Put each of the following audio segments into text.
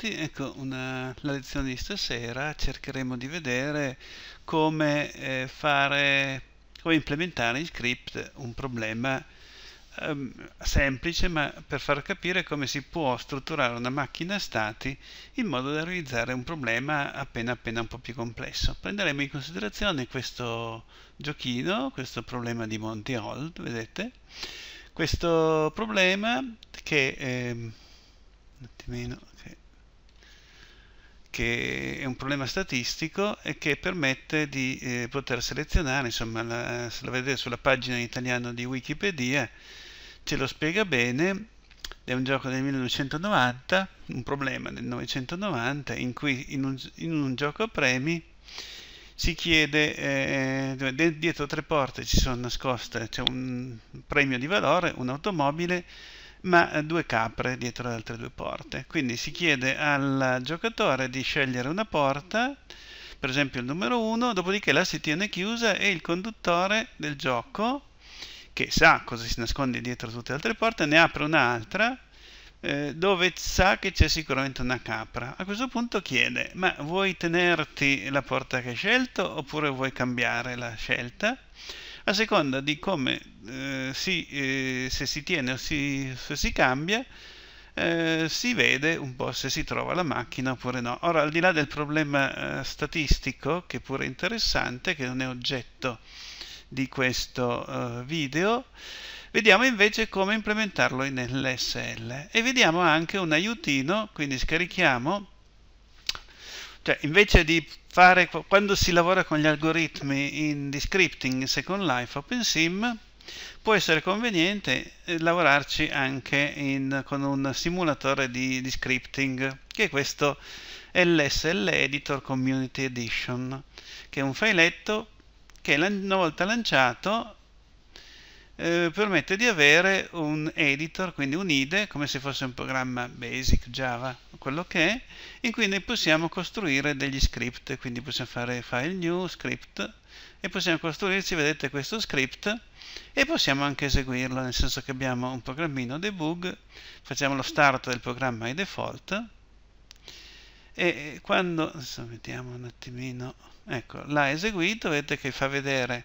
tutti, ecco una, la lezione di stasera cercheremo di vedere come eh, fare, come implementare in script un problema ehm, semplice ma per far capire come si può strutturare una macchina stati in modo da realizzare un problema appena appena un po' più complesso. Prenderemo in considerazione questo giochino, questo problema di Monty Hall, vedete? Questo problema che... Ehm, un attimino che è un problema statistico e che permette di eh, poter selezionare, insomma, la, se la vedete sulla pagina in italiano di Wikipedia, ce lo spiega bene, è un gioco del 1990, un problema del 1990, in cui in un, in un gioco premi si chiede, eh, dietro tre porte ci sono nascoste, c'è un premio di valore, un'automobile, ma eh, due capre dietro le altre due porte. Quindi si chiede al giocatore di scegliere una porta, per esempio il numero 1, dopodiché la si tiene chiusa e il conduttore del gioco, che sa cosa si nasconde dietro tutte le altre porte, ne apre un'altra eh, dove sa che c'è sicuramente una capra. A questo punto chiede, ma vuoi tenerti la porta che hai scelto oppure vuoi cambiare la scelta? a seconda di come eh, si, eh, se si tiene o si, se si cambia eh, si vede un po' se si trova la macchina oppure no. Ora al di là del problema eh, statistico che pure è interessante che non è oggetto di questo eh, video vediamo invece come implementarlo in LSL e vediamo anche un aiutino quindi scarichiamo cioè, invece di fare, quando si lavora con gli algoritmi in di scripting in Second Life OpenSim, può essere conveniente eh, lavorarci anche in, con un simulatore di, di, scripting, che è questo LSL Editor Community Edition, che è un failetto che una volta lanciato eh, permette di avere un editor, quindi un IDE, come se fosse un programma basic, Java, quello che è, in cui noi possiamo costruire degli script, quindi possiamo fare file new, script, e possiamo costruirci, vedete, questo script, e possiamo anche eseguirlo, nel senso che abbiamo un programmino debug, facciamo lo start del programma ai default, e quando, adesso vediamo un attimino, ecco, l'ha eseguito, vedete che fa vedere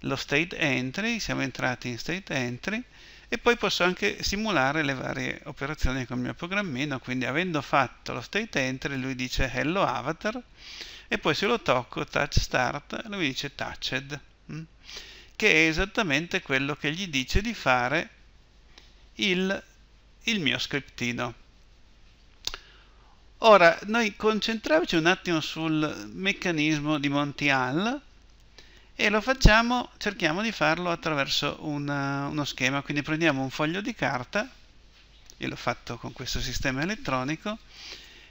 lo state entry, siamo entrati in state entry e poi posso anche simulare le varie operazioni con il mio programmino, quindi avendo fatto lo state entry lui dice hello avatar e poi se lo tocco touch start lui dice touched, mm? che è esattamente quello che gli dice di fare il, il mio scriptino. Ora, noi concentriamoci un attimo sul meccanismo di Montial e lo facciamo, cerchiamo di farlo attraverso una, eh, uno schema, quindi prendiamo un foglio di carta, io l'ho fatto con questo sistema elettronico,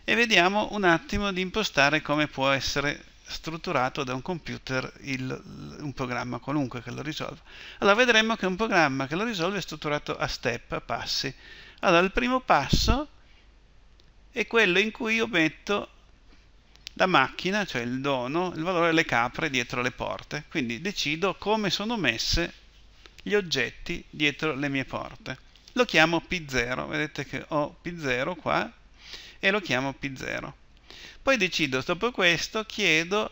e vediamo un attimo di impostare come può essere strutturato da un computer il, un programma qualunque che lo risolva. Allora vedremo che un programma che lo risolve è strutturato a step, a passi. Allora il primo passo è quello in cui io metto la macchina, cioè il dono, il valore delle capre dietro le porte. Quindi decido come sono messe gli oggetti dietro le mie porte. Lo chiamo P0, vedete che ho P0 qua e lo chiamo P0. Poi decido, dopo questo, chiedo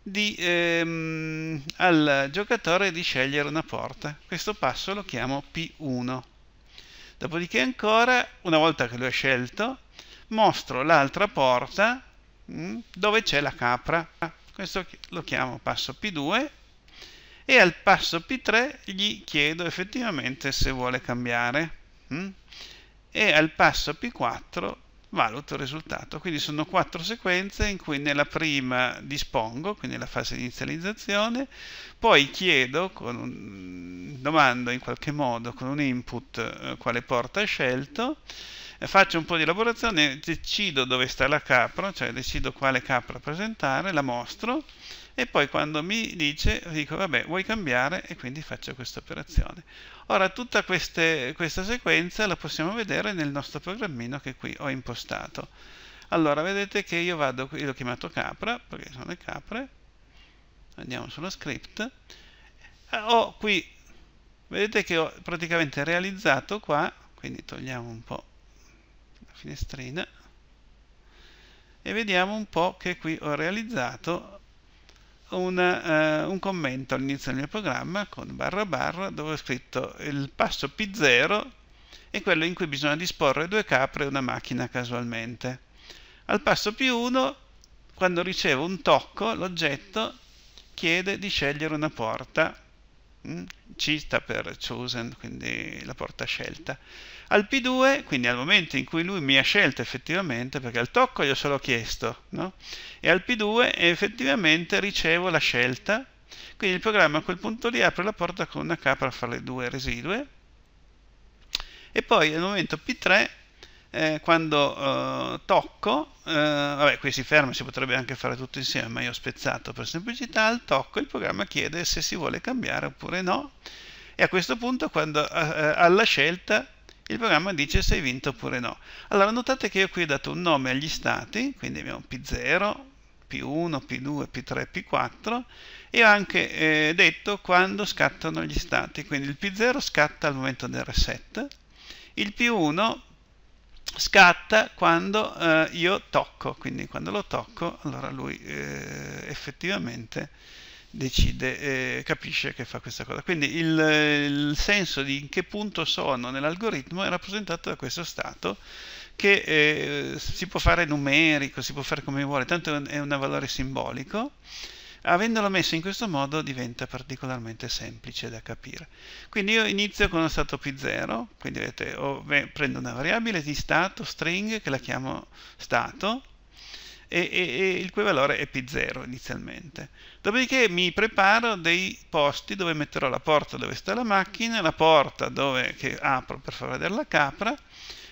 di, ehm, al giocatore di scegliere una porta. Questo passo lo chiamo P1. Dopodiché ancora, una volta che lo ho scelto, mostro l'altra porta Mm? dove c'è la capra. Questo lo chiamo passo P2 e al passo P3 gli chiedo effettivamente se vuole cambiare mm? e al passo P4 valuto il risultato. Quindi sono quattro sequenze in cui nella prima dispongo, quindi nella fase di inizializzazione, poi chiedo, un, domando in qualche modo con un input eh, quale porta ha scelto, eh, faccio un po' di elaborazione, decido dove sta la capra, cioè decido quale capra presentare, la mostro, e poi quando mi dice dico vabbè vuoi cambiare e quindi faccio questa operazione. Ora tutta queste, questa sequenza la possiamo vedere nel nostro programmino che qui ho impostato. Allora vedete che io vado qui, l'ho chiamato capra perché sono le capre, andiamo sulla script, eh, ho qui, vedete che ho praticamente realizzato qua, quindi togliamo un po' la finestrina e vediamo un po' che qui ho realizzato un, uh, un commento all'inizio del mio programma con barra barra dove ho scritto il passo P0 è quello in cui bisogna disporre due capre e una macchina casualmente. Al passo P1, quando ricevo un tocco, l'oggetto chiede di scegliere una porta Mm, C sta per chosen, quindi la porta scelta. Al P2, quindi al momento in cui lui mi ha scelto effettivamente, perché al tocco gli ho solo chiesto, no? e al P2 effettivamente ricevo la scelta, quindi il programma a quel punto lì apre la porta con una capra per fare le due residue, e poi al momento P3 eh, quando eh, tocco, eh, vabbè qui si ferma, si potrebbe anche fare tutto insieme, ma io ho spezzato per semplicità, al tocco il programma chiede se si vuole cambiare oppure no e a questo punto quando eh, eh, alla scelta il programma dice se hai vinto oppure no. Allora notate che io qui ho dato un nome agli stati, quindi abbiamo P0, P1, P2, P3, P4 e ho anche eh, detto quando scattano gli stati, quindi il P0 scatta al momento del reset, il P1 scatta quando eh, io tocco, quindi quando lo tocco, allora lui eh, effettivamente decide, eh, capisce che fa questa cosa. Quindi il, il, senso di in che punto sono nell'algoritmo è rappresentato da questo stato che eh, si può fare numerico, si può fare come vuole, tanto è un, è un valore simbolico Avendolo messo in questo modo diventa particolarmente semplice da capire. Quindi io inizio con lo stato P0, quindi vedete, prendo una variabile di stato string che la chiamo stato, e, e, e, il cui valore è P0 inizialmente. Dopodiché mi preparo dei posti dove metterò la porta dove sta la macchina, la porta dove, che apro per far vedere la capra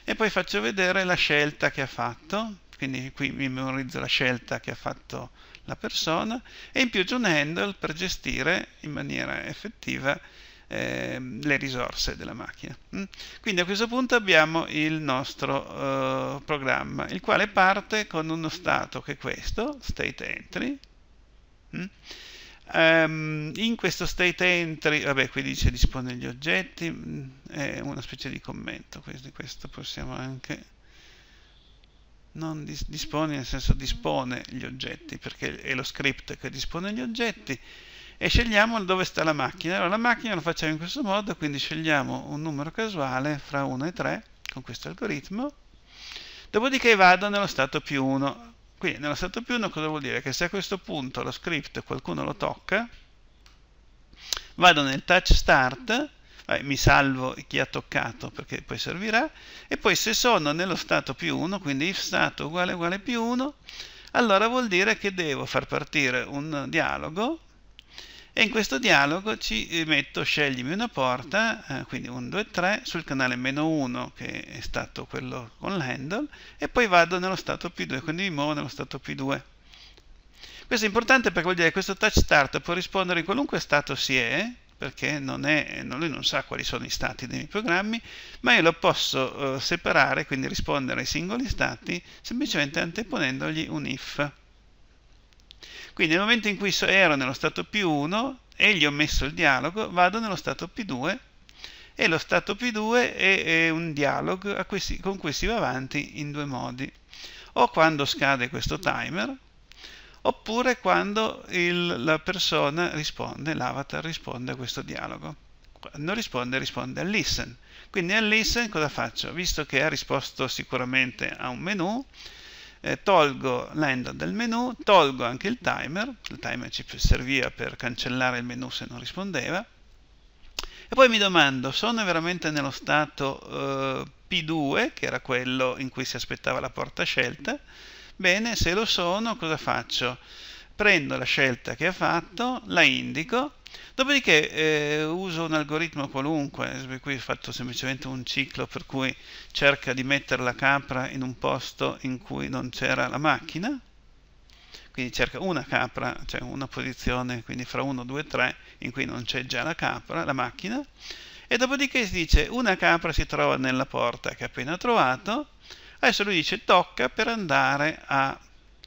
e poi faccio vedere la scelta che ha fatto, quindi qui mi memorizzo la scelta che ha fatto la persona e in più c'è un handle per gestire in maniera effettiva eh, le risorse della macchina. Mm? Quindi a questo punto abbiamo il nostro eh, programma, il quale parte con uno stato che è questo, state entry, mm? ehm, in questo state entry, vabbè qui dice dispone gli oggetti, mm, è una specie di commento, quindi questo possiamo anche non dis dispone nel senso dispone gli oggetti perché è lo script che dispone gli oggetti e scegliamo dove sta la macchina allora la macchina lo facciamo in questo modo quindi scegliamo un numero casuale fra 1 e 3 con questo algoritmo dopodiché vado nello stato più 1 quindi nello stato più 1 cosa vuol dire? che se a questo punto lo script qualcuno lo tocca vado nel touch start eh, mi salvo chi ha toccato perché poi servirà, e poi se sono nello stato più 1, quindi if stato uguale uguale più 1, allora vuol dire che devo far partire un dialogo e in questo dialogo ci eh, metto sceglimi una porta, eh, quindi 1, 2, 3, sul canale meno 1 che è stato quello con l'handle e poi vado nello stato più 2 quindi mi muovo nello stato più 2 Questo è importante perché vuol dire che questo touch start può rispondere in qualunque stato si è perché non è, lui non sa quali sono i stati dei miei programmi, ma io lo posso eh, separare, quindi rispondere ai singoli stati, semplicemente anteponendogli un if. Quindi nel momento in cui ero nello stato P1 e gli ho messo il dialogo, vado nello stato P2 e lo stato P2 è, è un dialogo questi, con cui si va avanti in due modi. O quando scade questo timer, oppure quando il, la persona risponde, l'avatar risponde a questo dialogo. Quando risponde, risponde al listen. Quindi al listen cosa faccio? Visto che ha risposto sicuramente a un menu, eh, tolgo l'handle del menu, tolgo anche il timer, il timer ci serviva per cancellare il menu se non rispondeva, e poi mi domando, sono veramente nello stato eh, P2, che era quello in cui si aspettava la porta scelta, Bene, se lo sono, cosa faccio? Prendo la scelta che ha fatto, la indico, dopodiché eh, uso un algoritmo qualunque, eh, qui ho fatto semplicemente un ciclo per cui cerca di mettere la capra in un posto in cui non c'era la macchina, quindi cerca una capra, cioè una posizione, quindi fra 1, 2, 3, in cui non c'è già la capra, la macchina, e dopodiché si dice una capra si trova nella porta che ha appena trovato, Adesso lui dice tocca per andare a,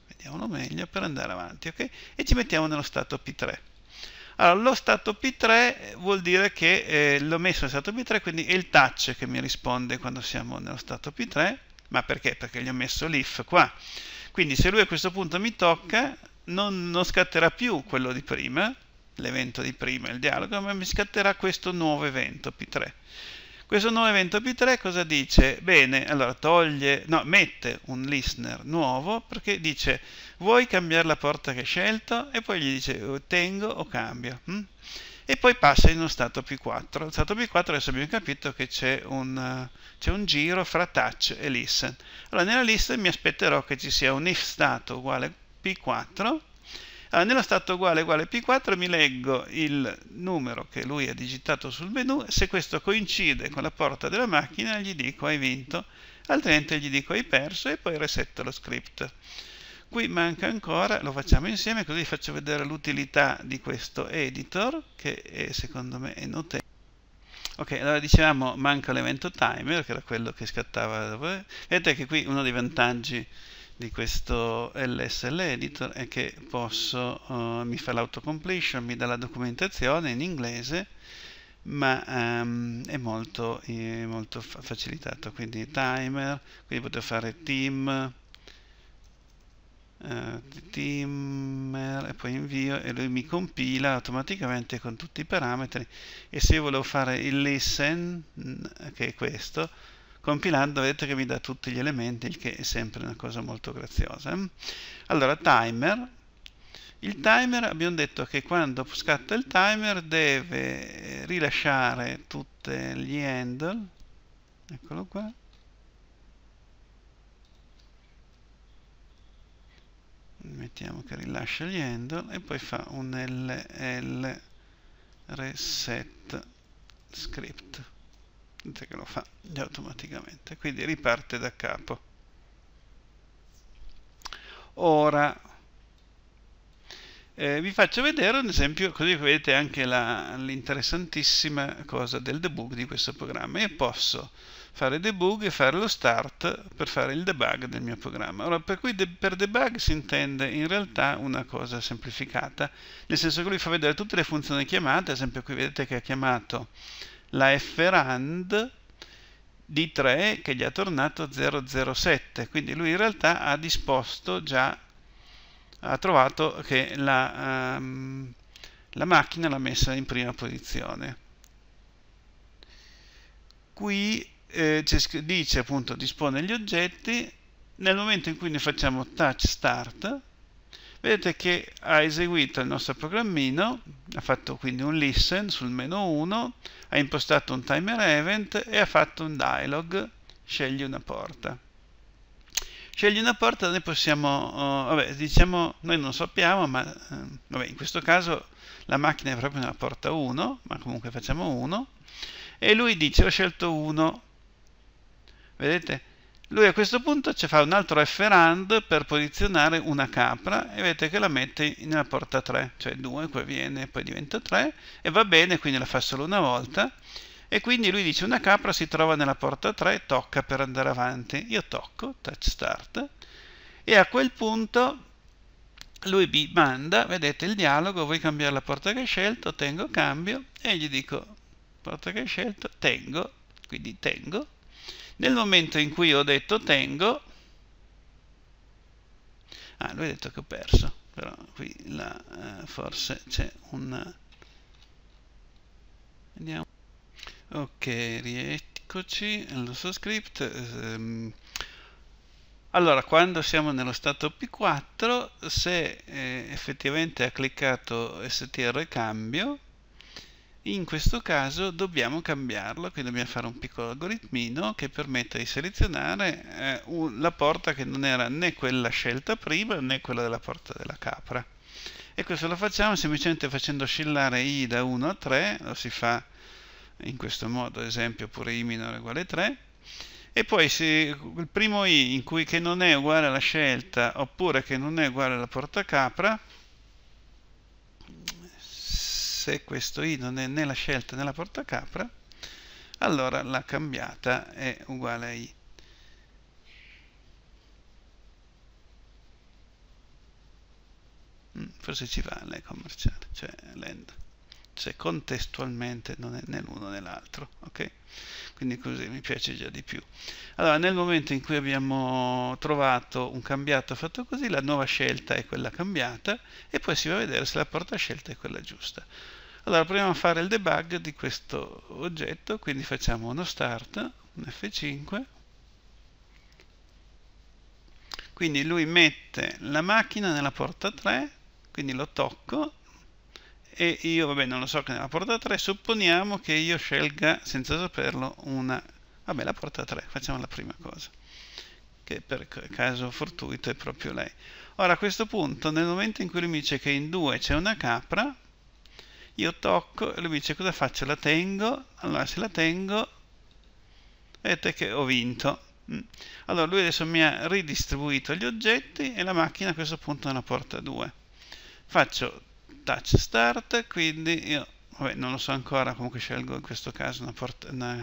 vediamolo meglio, per andare avanti, ok? E ci mettiamo nello stato P3. Allora, lo stato P3 eh, vuol dire che eh, l'ho messo nello stato P3, quindi è il touch che mi risponde quando siamo nello stato P3, ma perché? Perché gli ho messo l'if qua. Quindi se lui a questo punto mi tocca, non, non scatterà più quello di prima, l'evento di prima, il dialogo, ma mi scatterà questo nuovo evento P3. Questo nuovo evento P3 cosa dice? Bene, allora toglie, no, mette un listener nuovo perché dice vuoi cambiare la porta che hai scelto e poi gli dice oh, tengo o cambio. Hm? E poi passa in uno stato P4. Lo stato P4 adesso abbiamo capito che c'è un, uh, un, giro fra touch e listen. Allora nella listen mi aspetterò che ci sia un if stato uguale P4 allora, nello stato uguale uguale P4 mi leggo il numero che lui ha digitato sul menu se questo coincide con la porta della macchina gli dico hai vinto, altrimenti gli dico hai perso e poi resetto lo script. Qui manca ancora, lo facciamo insieme così vi faccio vedere l'utilità di questo editor che è, secondo me è notevole. Ok, allora dicevamo manca l'evento timer, che era quello che scattava. Vedete che qui uno dei vantaggi di questo LSL Editor è che posso, uh, mi fa l'autocompletion, mi dà la documentazione in inglese, ma um, è molto, è molto facilitato, quindi timer, quindi potevo fare team, uh, eh, timer e poi invio e lui mi compila automaticamente con tutti i parametri e se io volevo fare il listen, che è questo, compilando vedete che mi dà tutti gli elementi il che è sempre una cosa molto graziosa allora timer il timer abbiamo detto che quando scatta il timer deve rilasciare tutti gli handle eccolo qua mettiamo che rilascia gli handle e poi fa un ll reset script Vedete che lo fa automaticamente, quindi riparte da capo. Ora eh, vi faccio vedere un esempio, così vedete anche l'interessantissima cosa del debug di questo programma. Io posso fare debug e fare lo start per fare il debug del mio programma. Ora, per cui de per debug si intende in realtà una cosa semplificata, nel senso che lui fa vedere tutte le funzioni chiamate, ad esempio qui vedete che ha chiamato la frand di 3 che gli ha tornato 007 quindi lui in realtà ha disposto già ha trovato che la, um, la macchina l'ha messa in prima posizione qui eh, dice appunto dispone gli oggetti nel momento in cui ne facciamo touch start vedete che ha eseguito il nostro programmino, ha fatto quindi un listen sul meno 1, ha impostato un timer event e ha fatto un dialog, scegli una porta. Scegli una porta, noi possiamo, oh, vabbè, diciamo, noi non sappiamo, ma eh, vabbè, in questo caso la macchina è proprio una porta 1, ma comunque facciamo 1, e lui dice ho scelto 1, vedete? Lui a questo punto ci fa un altro frand per posizionare una capra e vedete che la mette nella porta 3, cioè 2, poi viene, poi diventa 3 e va bene, quindi la fa solo una volta e quindi lui dice una capra si trova nella porta 3, tocca per andare avanti. Io tocco, touch start e a quel punto lui mi manda, vedete il dialogo, vuoi cambiare la porta che hai scelto, tengo cambio e gli dico porta che hai scelto, tengo, quindi tengo nel momento in cui ho detto tengo, ah, lui ha detto che ho perso, però qui là, eh, forse c'è un... Vediamo. Ok, rieccoci al script. Ehm. Allora, quando siamo nello stato P4, se eh, effettivamente ha cliccato STR cambio, in questo caso dobbiamo cambiarlo, quindi dobbiamo fare un piccolo algoritmino che permetta di selezionare eh, un, la porta che non era né quella scelta prima né quella della porta della capra. E questo lo facciamo semplicemente facendo oscillare i da 1 a 3, lo si fa in questo modo, ad esempio pure i minore uguale 3, e poi se il primo i in cui che non è uguale alla scelta oppure che non è uguale alla porta capra, se questo i non è né la scelta né la portacapra, allora la cambiata è uguale a i. Mm, forse ci va l'e commerciale, cioè l'end, se cioè, contestualmente non è né l'uno né l'altro, ok? quindi così mi piace già di più allora nel momento in cui abbiamo trovato un cambiato fatto così la nuova scelta è quella cambiata e poi si va a vedere se la porta scelta è quella giusta allora proviamo a fare il debug di questo oggetto quindi facciamo uno start un F5 quindi lui mette la macchina nella porta 3 quindi lo tocco e io, vabbè, non lo so che nella porta 3, supponiamo che io scelga, senza saperlo, una... Vabbè, la porta 3, facciamo la prima cosa, che per caso fortuito è proprio lei. Ora, a questo punto, nel momento in cui lui mi dice che in 2 c'è una capra, io tocco e lui mi dice cosa faccio? La tengo? Allora, se la tengo, vedete che ho vinto. Mm. Allora, lui adesso mi ha ridistribuito gli oggetti e la macchina a questo punto è una porta 2. Faccio touch start quindi io vabbè, non lo so ancora comunque scelgo in questo caso una porta, una,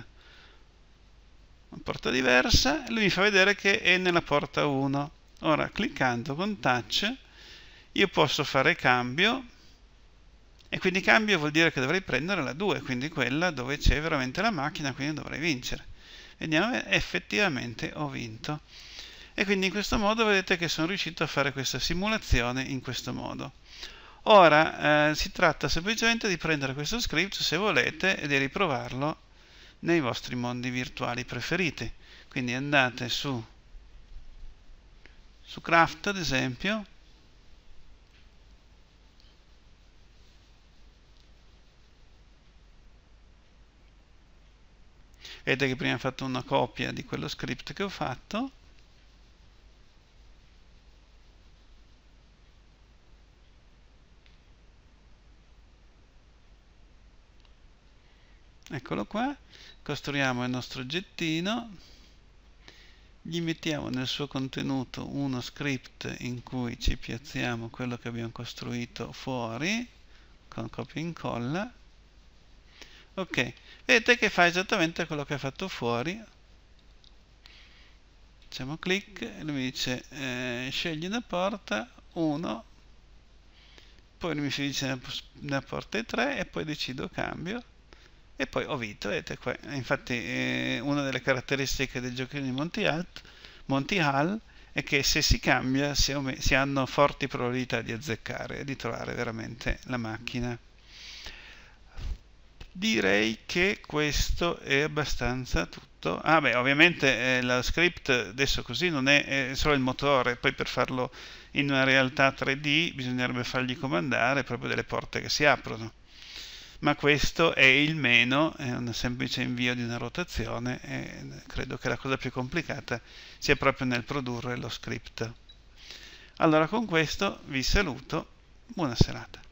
una porta diversa lui mi fa vedere che è nella porta 1 ora cliccando con touch io posso fare cambio e quindi cambio vuol dire che dovrei prendere la 2 quindi quella dove c'è veramente la macchina quindi dovrei vincere vediamo effettivamente ho vinto e quindi in questo modo vedete che sono riuscito a fare questa simulazione in questo modo Ora eh, si tratta semplicemente di prendere questo script se volete e di riprovarlo nei vostri mondi virtuali preferiti. Quindi andate su, su Craft ad esempio Vedete che prima ho fatto una copia di quello script che ho fatto eccolo qua costruiamo il nostro oggettino gli mettiamo nel suo contenuto uno script in cui ci piazziamo quello che abbiamo costruito fuori con copia e incolla ok vedete che fa esattamente quello che ha fatto fuori facciamo clic e lui mi dice eh, scegli una porta 1 poi mi si dice una porta 3 e poi decido cambio e poi ho vinto vedete qua infatti eh, una delle caratteristiche del giochino di Monty, Alt, Monty Hall è che se si cambia si, si hanno forti probabilità di azzeccare e di trovare veramente la macchina direi che questo è abbastanza tutto ah beh ovviamente eh, lo script adesso così non è, è solo il motore poi per farlo in una realtà 3D bisognerebbe fargli comandare proprio delle porte che si aprono ma questo è il meno, è un semplice invio di una rotazione e credo che la cosa più complicata sia proprio nel produrre lo script. Allora con questo vi saluto, buona serata.